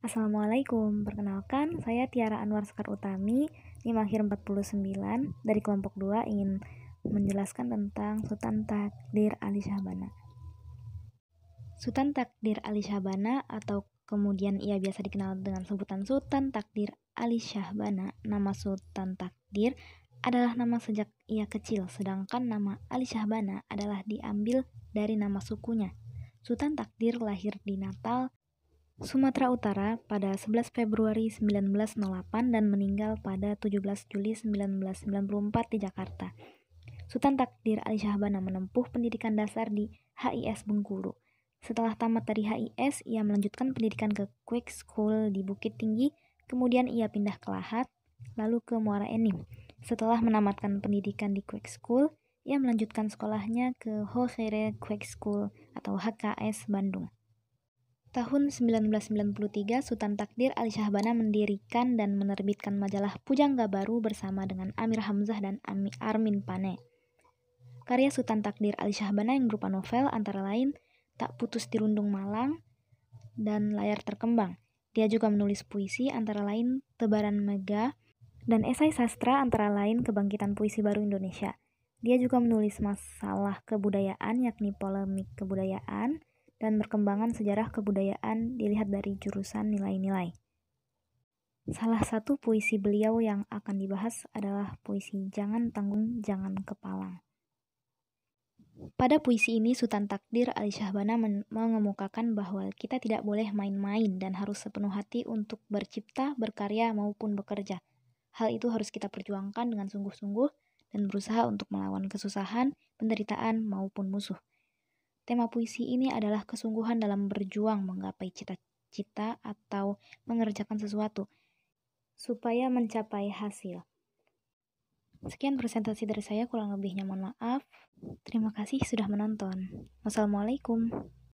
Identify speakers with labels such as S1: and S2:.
S1: Assalamualaikum, perkenalkan saya Tiara Anwar Sekar Utami, NIM akhir 49 dari kelompok 2 ingin menjelaskan tentang Sultan Takdir Ali Syahbana. Sultan Takdir Ali Syahbana atau kemudian ia biasa dikenal dengan sebutan Sultan Takdir Ali Syahbana, nama Sultan Takdir adalah nama sejak ia kecil, sedangkan nama Ali Syahbana adalah diambil dari nama sukunya. Sultan Takdir lahir di Natal Sumatera Utara pada 11 Februari 1908 dan meninggal pada 17 Juli 1994 di Jakarta. Sultan Takdir Ali Syahbana menempuh pendidikan dasar di HIS Bengkulu. Setelah tamat dari HIS, ia melanjutkan pendidikan ke Quick School di Bukit Tinggi, kemudian ia pindah ke Lahat, lalu ke Muara Enim. Setelah menamatkan pendidikan di Quick School, ia melanjutkan sekolahnya ke Hohere Quick School atau HKS Bandung. Tahun 1993, Sultan Takdir Ali Syahbana mendirikan dan menerbitkan majalah Pujangga Baru bersama dengan Amir Hamzah dan Ami Armin Pane. Karya Sultan Takdir Ali Syahbana yang berupa novel antara lain Tak Putus Dirundung Malang dan Layar Terkembang. Dia juga menulis puisi antara lain Tebaran Mega dan esai sastra antara lain Kebangkitan Puisi Baru Indonesia. Dia juga menulis masalah kebudayaan yakni polemik kebudayaan, dan perkembangan sejarah kebudayaan dilihat dari jurusan nilai-nilai. Salah satu puisi beliau yang akan dibahas adalah puisi Jangan Tanggung Jangan Kepalang. Pada puisi ini, Sultan Takdir Ali Syahbana mengemukakan bahwa kita tidak boleh main-main dan harus sepenuh hati untuk bercipta, berkarya, maupun bekerja. Hal itu harus kita perjuangkan dengan sungguh-sungguh dan berusaha untuk melawan kesusahan, penderitaan, maupun musuh. Tema puisi ini adalah kesungguhan dalam berjuang menggapai cita-cita atau mengerjakan sesuatu supaya mencapai hasil. Sekian presentasi dari saya, kurang lebihnya mohon maaf. Terima kasih sudah menonton. Wassalamualaikum.